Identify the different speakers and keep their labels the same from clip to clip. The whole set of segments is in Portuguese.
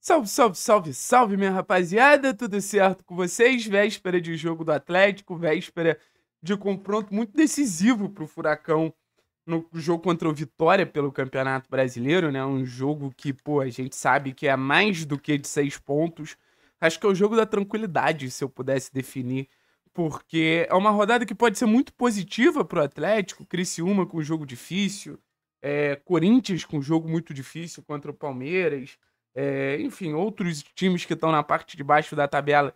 Speaker 1: Salve, salve, salve, salve, minha rapaziada, tudo certo com vocês? Véspera de jogo do Atlético, véspera de confronto muito decisivo para o Furacão no jogo contra o Vitória pelo Campeonato Brasileiro, né? Um jogo que, pô, a gente sabe que é mais do que de seis pontos. Acho que é o jogo da tranquilidade, se eu pudesse definir, porque é uma rodada que pode ser muito positiva para o Atlético, Criciúma com um jogo difícil, é, Corinthians com um jogo muito difícil contra o Palmeiras, é, enfim, outros times que estão na parte de baixo da tabela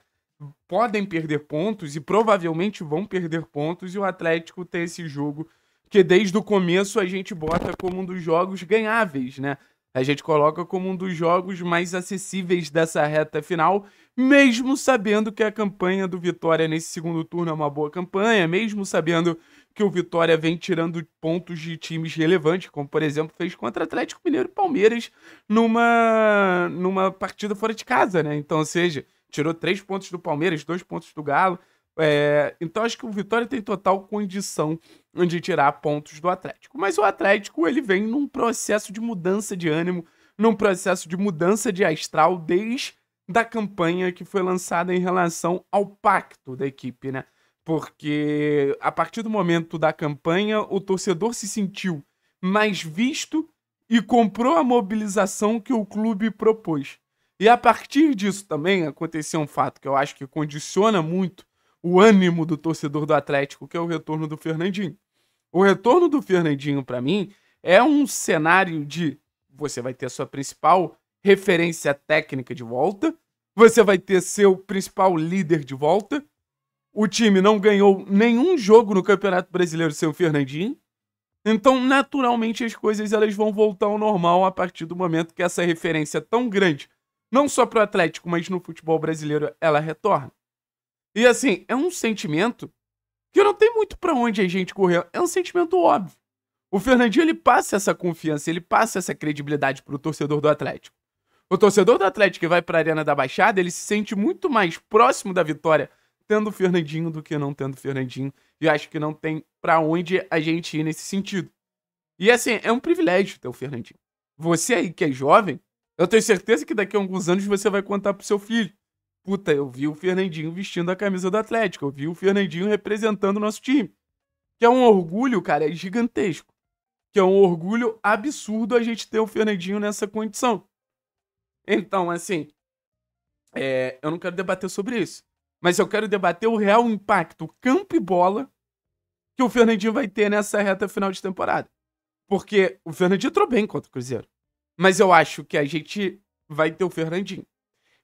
Speaker 1: podem perder pontos e provavelmente vão perder pontos, e o Atlético tem esse jogo que desde o começo a gente bota como um dos jogos ganháveis, né? a gente coloca como um dos jogos mais acessíveis dessa reta final, mesmo sabendo que a campanha do Vitória nesse segundo turno é uma boa campanha, mesmo sabendo que o Vitória vem tirando pontos de times relevantes, como por exemplo fez contra Atlético Mineiro e Palmeiras numa, numa partida fora de casa, né? Então, ou seja, tirou três pontos do Palmeiras, dois pontos do Galo. É, então acho que o Vitória tem total condição de tirar pontos do Atlético. Mas o Atlético ele vem num processo de mudança de ânimo, num processo de mudança de astral desde da campanha que foi lançada em relação ao pacto da equipe, né? Porque a partir do momento da campanha, o torcedor se sentiu mais visto e comprou a mobilização que o clube propôs. E a partir disso também aconteceu um fato que eu acho que condiciona muito o ânimo do torcedor do Atlético, que é o retorno do Fernandinho. O retorno do Fernandinho, para mim, é um cenário de você vai ter a sua principal referência técnica de volta, você vai ter seu principal líder de volta. O time não ganhou nenhum jogo no Campeonato Brasileiro sem o Fernandinho. Então, naturalmente, as coisas elas vão voltar ao normal a partir do momento que essa referência tão grande, não só para o Atlético, mas no futebol brasileiro, ela retorna. E assim, é um sentimento que não tem muito para onde a gente correr. É um sentimento óbvio. O Fernandinho ele passa essa confiança, ele passa essa credibilidade pro torcedor do Atlético. O torcedor do Atlético que vai para a Arena da Baixada, ele se sente muito mais próximo da vitória tendo o Fernandinho do que não tendo o Fernandinho. E acho que não tem para onde a gente ir nesse sentido. E assim, é um privilégio ter o Fernandinho. Você aí que é jovem, eu tenho certeza que daqui a alguns anos você vai contar pro seu filho. Puta, eu vi o Fernandinho vestindo a camisa do Atlético, eu vi o Fernandinho representando o nosso time. Que é um orgulho, cara, é gigantesco. Que é um orgulho absurdo a gente ter o Fernandinho nessa condição. Então, assim, é, eu não quero debater sobre isso. Mas eu quero debater o real impacto campo e bola que o Fernandinho vai ter nessa reta final de temporada. Porque o Fernandinho entrou bem contra o Cruzeiro. Mas eu acho que a gente vai ter o Fernandinho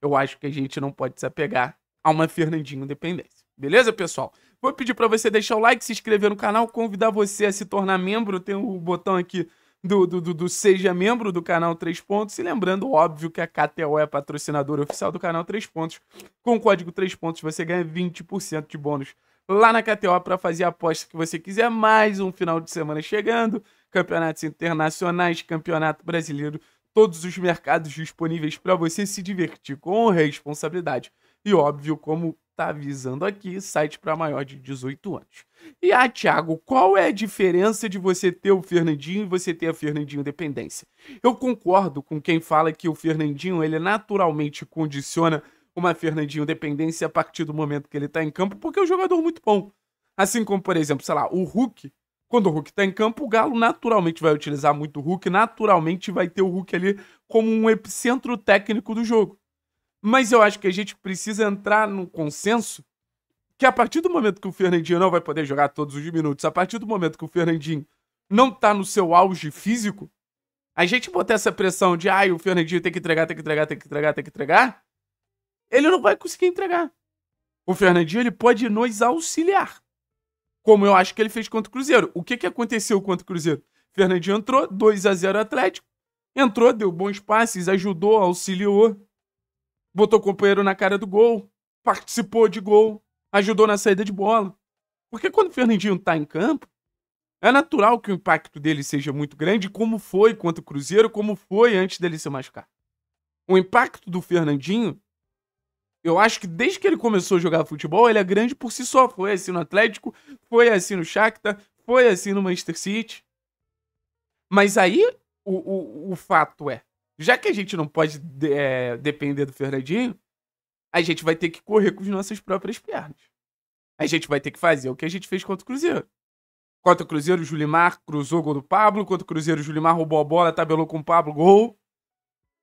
Speaker 1: eu acho que a gente não pode se apegar a uma Fernandinho Independência. Beleza, pessoal? Vou pedir para você deixar o like, se inscrever no canal, convidar você a se tornar membro. Tem o um botão aqui do, do, do, do, Seja Membro do canal 3 Pontos. E lembrando, óbvio, que a KTO é a patrocinadora oficial do canal 3 Pontos. Com o código 3 Pontos você ganha 20% de bônus lá na KTO para fazer a aposta que você quiser. Mais um final de semana chegando, campeonatos internacionais, campeonato brasileiro todos os mercados disponíveis para você se divertir com responsabilidade. E óbvio, como tá avisando aqui, site para maior de 18 anos. E ah, Thiago, qual é a diferença de você ter o Fernandinho e você ter a Fernandinho dependência? Eu concordo com quem fala que o Fernandinho ele naturalmente condiciona uma Fernandinho dependência a partir do momento que ele tá em campo, porque é um jogador muito bom. Assim como, por exemplo, sei lá, o Hulk quando o Hulk está em campo, o Galo naturalmente vai utilizar muito o Hulk, naturalmente vai ter o Hulk ali como um epicentro técnico do jogo. Mas eu acho que a gente precisa entrar no consenso que a partir do momento que o Fernandinho não vai poder jogar todos os minutos, a partir do momento que o Fernandinho não está no seu auge físico, a gente botar essa pressão de, ai, ah, o Fernandinho tem que entregar, tem que entregar, tem que entregar, tem que entregar, ele não vai conseguir entregar. O Fernandinho ele pode nos auxiliar como eu acho que ele fez contra o Cruzeiro. O que, que aconteceu contra o Cruzeiro? Fernandinho entrou, 2 a 0 Atlético. Entrou, deu bons passes, ajudou, auxiliou. Botou o companheiro na cara do gol. Participou de gol. Ajudou na saída de bola. Porque quando o Fernandinho está em campo, é natural que o impacto dele seja muito grande, como foi contra o Cruzeiro, como foi antes dele se machucar. O impacto do Fernandinho eu acho que desde que ele começou a jogar futebol, ele é grande por si só. Foi assim no Atlético, foi assim no Shakhtar, foi assim no Manchester City. Mas aí o, o, o fato é, já que a gente não pode é, depender do Fernandinho, a gente vai ter que correr com as nossas próprias pernas. A gente vai ter que fazer o que a gente fez contra o Cruzeiro. Contra o Cruzeiro, o Julimar cruzou gol do Pablo. Contra o Cruzeiro, o Julimar roubou a bola, tabelou com o Pablo, gol.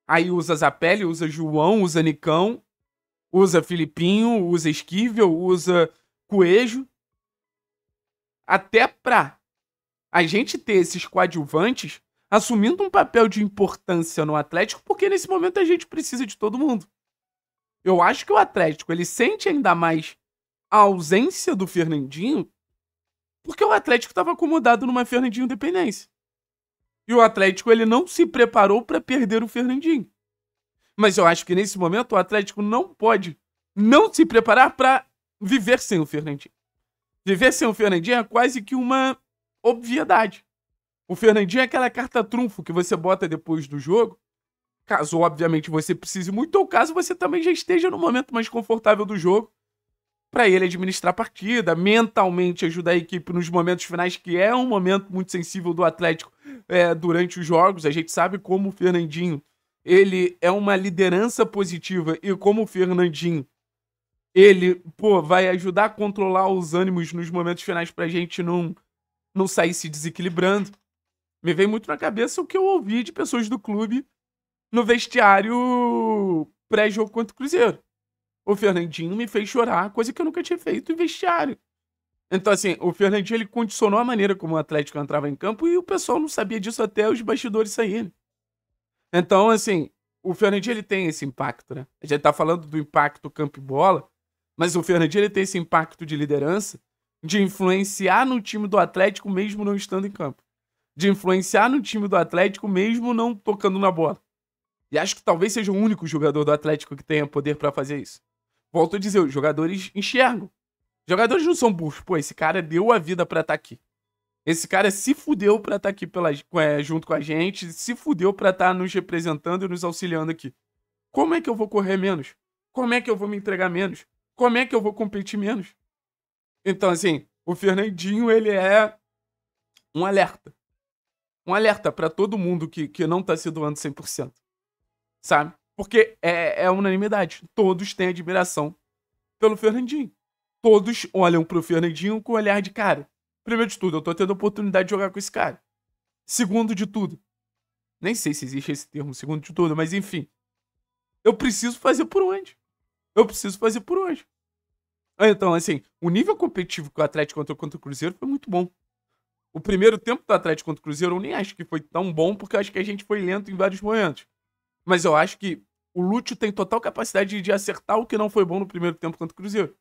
Speaker 1: Aí usa Zapelli, usa João, usa Nicão. Usa Filipinho, usa Esquivel, usa Coelho. Até pra a gente ter esses coadjuvantes assumindo um papel de importância no Atlético, porque nesse momento a gente precisa de todo mundo. Eu acho que o Atlético ele sente ainda mais a ausência do Fernandinho, porque o Atlético estava acomodado numa Fernandinho dependência. E o Atlético ele não se preparou para perder o Fernandinho. Mas eu acho que nesse momento o Atlético não pode não se preparar para viver sem o Fernandinho. Viver sem o Fernandinho é quase que uma obviedade. O Fernandinho é aquela carta trunfo que você bota depois do jogo, caso obviamente você precise muito ou caso você também já esteja no momento mais confortável do jogo, para ele administrar a partida, mentalmente ajudar a equipe nos momentos finais, que é um momento muito sensível do Atlético é, durante os jogos. A gente sabe como o Fernandinho ele é uma liderança positiva e como o Fernandinho, ele, pô, vai ajudar a controlar os ânimos nos momentos finais pra gente não, não sair se desequilibrando. Me veio muito na cabeça o que eu ouvi de pessoas do clube no vestiário pré-jogo contra o Cruzeiro. O Fernandinho me fez chorar, coisa que eu nunca tinha feito em vestiário. Então, assim, o Fernandinho ele condicionou a maneira como o Atlético entrava em campo e o pessoal não sabia disso até os bastidores saírem. Então, assim, o Fernandinho ele tem esse impacto, né? A gente tá falando do impacto campo e bola, mas o Fernandinho ele tem esse impacto de liderança, de influenciar no time do Atlético mesmo não estando em campo. De influenciar no time do Atlético mesmo não tocando na bola. E acho que talvez seja o único jogador do Atlético que tenha poder para fazer isso. Volto a dizer, os jogadores enxergam. Os jogadores não são burros. Pô, esse cara deu a vida para estar tá aqui. Esse cara se fudeu pra estar tá aqui pela, é, junto com a gente, se fudeu pra estar tá nos representando e nos auxiliando aqui. Como é que eu vou correr menos? Como é que eu vou me entregar menos? Como é que eu vou competir menos? Então, assim, o Fernandinho, ele é um alerta. Um alerta para todo mundo que, que não tá se doando 100%. Sabe? Porque é, é unanimidade. Todos têm admiração pelo Fernandinho. Todos olham pro Fernandinho com o olhar de cara Primeiro de tudo, eu tô tendo a oportunidade de jogar com esse cara. Segundo de tudo, nem sei se existe esse termo, segundo de tudo, mas enfim. Eu preciso fazer por onde? Eu preciso fazer por onde? Ah, então, assim, o nível competitivo que o Atlético contra, contra o Cruzeiro foi muito bom. O primeiro tempo do Atlético contra o Cruzeiro eu nem acho que foi tão bom, porque eu acho que a gente foi lento em vários momentos. Mas eu acho que o Lúcio tem total capacidade de acertar o que não foi bom no primeiro tempo contra o Cruzeiro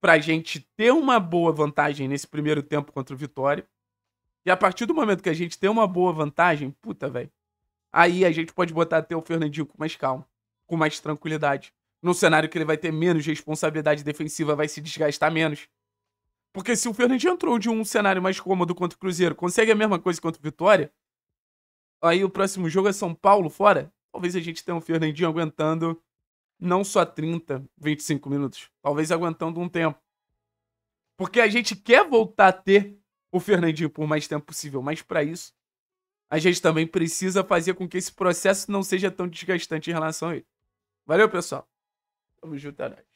Speaker 1: para gente ter uma boa vantagem nesse primeiro tempo contra o Vitória. E a partir do momento que a gente tem uma boa vantagem, puta, velho. Aí a gente pode botar até o Fernandinho com mais calma, com mais tranquilidade. Num cenário que ele vai ter menos responsabilidade defensiva, vai se desgastar menos. Porque se o Fernandinho entrou de um cenário mais cômodo contra o Cruzeiro, consegue a mesma coisa contra o Vitória, aí o próximo jogo é São Paulo fora. Talvez a gente tenha um Fernandinho aguentando não só 30, 25 minutos, talvez aguentando um tempo. Porque a gente quer voltar a ter o Fernandinho por mais tempo possível, mas para isso a gente também precisa fazer com que esse processo não seja tão desgastante em relação a ele. Valeu, pessoal. Tamo junto, é